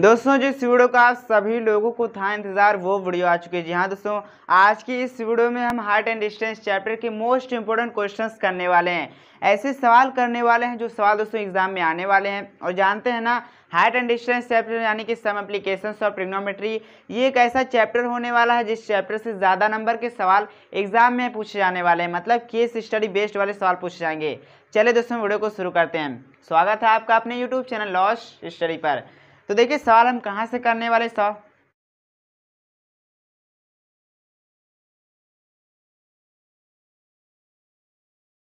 दोस्तों जिस वीडियो का आप सभी लोगों को था इंतज़ार वो वीडियो आ चुकी है जी हाँ दोस्तों आज की इस वीडियो में हम हार्ट एंड डिस्टेंस चैप्टर के मोस्ट इंपॉर्टेंट क्वेश्चंस करने वाले हैं ऐसे सवाल करने वाले हैं जो सवाल दोस्तों एग्जाम में आने वाले हैं और जानते हैं ना हार्ट एंड डिस्टेंस चैप्टर यानी कि सम एप्लीकेशन ऑफ प्रिग्नोमेट्री ये एक ऐसा चैप्टर होने वाला है जिस चैप्टर से ज़्यादा नंबर के सवाल एग्जाम में पूछे जाने वाले हैं मतलब केस स्टडी बेस्ड वाले सवाल पूछे जाएंगे चले दोस्तों वीडियो को शुरू करते हैं स्वागत है आपका अपने यूट्यूब चैनल लॉस स्टडी पर तो देखिए सवाल हम कहाँ से करने वाले सवाल